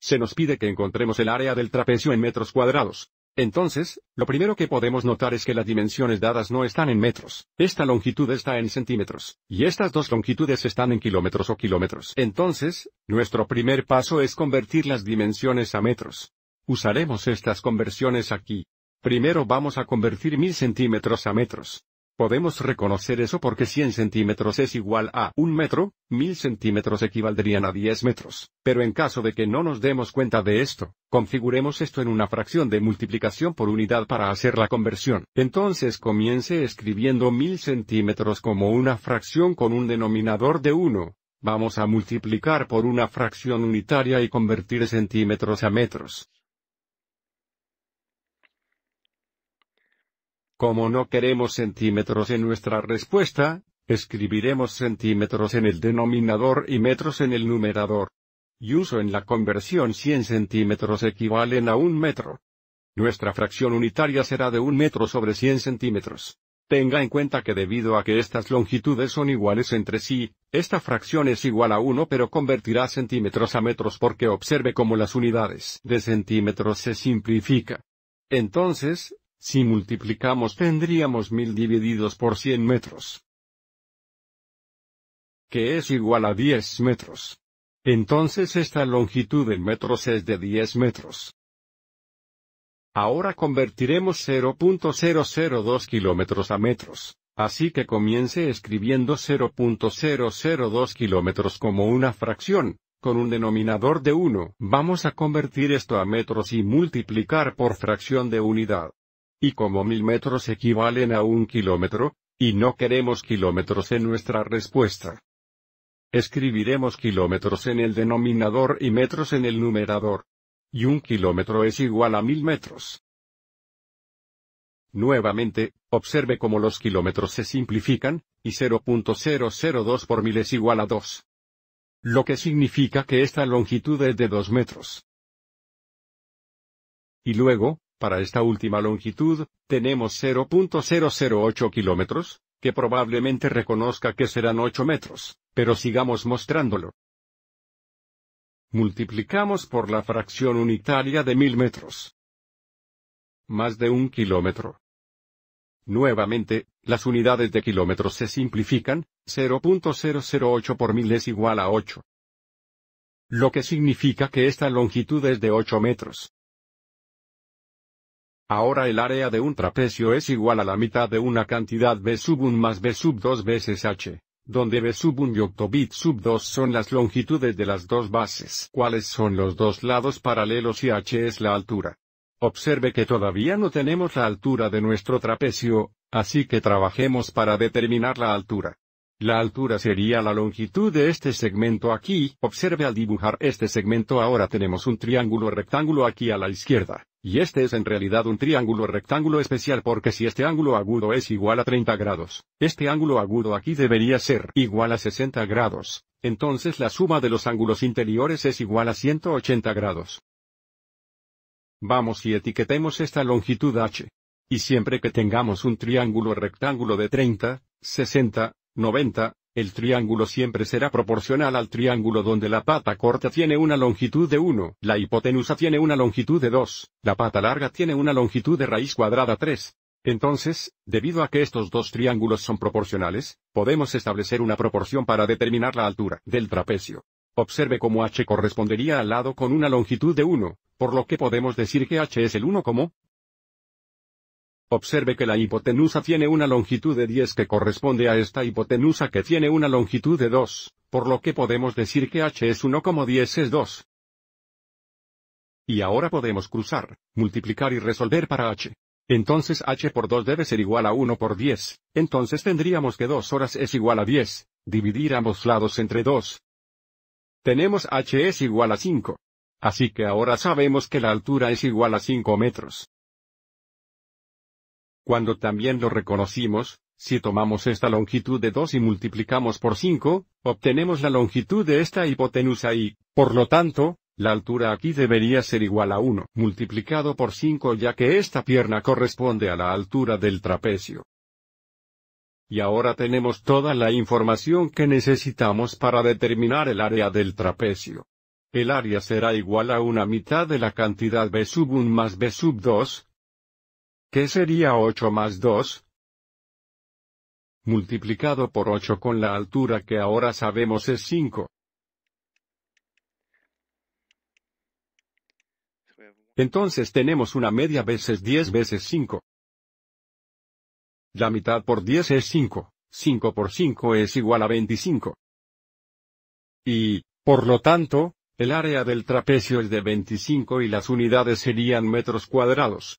se nos pide que encontremos el área del trapecio en metros cuadrados. Entonces, lo primero que podemos notar es que las dimensiones dadas no están en metros, esta longitud está en centímetros, y estas dos longitudes están en kilómetros o kilómetros. Entonces, nuestro primer paso es convertir las dimensiones a metros. Usaremos estas conversiones aquí. Primero vamos a convertir mil centímetros a metros. Podemos reconocer eso porque 100 centímetros es igual a 1 metro, 1000 centímetros equivaldrían a 10 metros, pero en caso de que no nos demos cuenta de esto, configuremos esto en una fracción de multiplicación por unidad para hacer la conversión. Entonces comience escribiendo 1000 centímetros como una fracción con un denominador de 1, Vamos a multiplicar por una fracción unitaria y convertir centímetros a metros. Como no queremos centímetros en nuestra respuesta, escribiremos centímetros en el denominador y metros en el numerador. Y uso en la conversión 100 centímetros equivalen a un metro. Nuestra fracción unitaria será de un metro sobre 100 centímetros. Tenga en cuenta que debido a que estas longitudes son iguales entre sí, esta fracción es igual a 1 pero convertirá centímetros a metros porque observe cómo las unidades de centímetros se simplifica. Entonces, si multiplicamos tendríamos 1000 divididos por 100 metros. Que es igual a 10 metros. Entonces esta longitud en metros es de 10 metros. Ahora convertiremos 0.002 kilómetros a metros, así que comience escribiendo 0.002 kilómetros como una fracción, con un denominador de 1. Vamos a convertir esto a metros y multiplicar por fracción de unidad y como mil metros equivalen a un kilómetro, y no queremos kilómetros en nuestra respuesta. Escribiremos kilómetros en el denominador y metros en el numerador. Y un kilómetro es igual a mil metros. Nuevamente, observe cómo los kilómetros se simplifican, y 0.002 por mil es igual a 2. Lo que significa que esta longitud es de 2 metros. Y luego, para esta última longitud, tenemos 0.008 kilómetros, que probablemente reconozca que serán 8 metros, pero sigamos mostrándolo. Multiplicamos por la fracción unitaria de 1000 metros. Más de un kilómetro. Nuevamente, las unidades de kilómetros se simplifican, 0.008 por 1000 es igual a 8. Lo que significa que esta longitud es de 8 metros. Ahora el área de un trapecio es igual a la mitad de una cantidad B sub 1 más B sub 2 veces H, donde B sub 1 y octobit sub 2 son las longitudes de las dos bases, cuáles son los dos lados paralelos y H es la altura. Observe que todavía no tenemos la altura de nuestro trapecio, así que trabajemos para determinar la altura. La altura sería la longitud de este segmento aquí. Observe al dibujar este segmento ahora tenemos un triángulo rectángulo aquí a la izquierda. Y este es en realidad un triángulo rectángulo especial porque si este ángulo agudo es igual a 30 grados, este ángulo agudo aquí debería ser igual a 60 grados, entonces la suma de los ángulos interiores es igual a 180 grados. Vamos y etiquetemos esta longitud h. Y siempre que tengamos un triángulo rectángulo de 30, 60, 90, el triángulo siempre será proporcional al triángulo donde la pata corta tiene una longitud de 1, la hipotenusa tiene una longitud de 2, la pata larga tiene una longitud de raíz cuadrada 3. Entonces, debido a que estos dos triángulos son proporcionales, podemos establecer una proporción para determinar la altura del trapecio. Observe cómo h correspondería al lado con una longitud de 1, por lo que podemos decir que h es el 1 como Observe que la hipotenusa tiene una longitud de 10 que corresponde a esta hipotenusa que tiene una longitud de 2, por lo que podemos decir que h es 1 como 10 es 2. Y ahora podemos cruzar, multiplicar y resolver para h. Entonces h por 2 debe ser igual a 1 por 10, entonces tendríamos que 2 horas es igual a 10, dividir ambos lados entre 2. Tenemos h es igual a 5. Así que ahora sabemos que la altura es igual a 5 metros cuando también lo reconocimos, si tomamos esta longitud de 2 y multiplicamos por 5, obtenemos la longitud de esta hipotenusa y, por lo tanto, la altura aquí debería ser igual a 1 multiplicado por 5 ya que esta pierna corresponde a la altura del trapecio. Y ahora tenemos toda la información que necesitamos para determinar el área del trapecio. El área será igual a una mitad de la cantidad B sub 1 más B sub 2, ¿Qué sería 8 más 2? Multiplicado por 8 con la altura que ahora sabemos es 5. Entonces tenemos una media veces 10 veces 5. La mitad por 10 es 5. 5 por 5 es igual a 25. Y, por lo tanto, el área del trapecio es de 25 y las unidades serían metros cuadrados.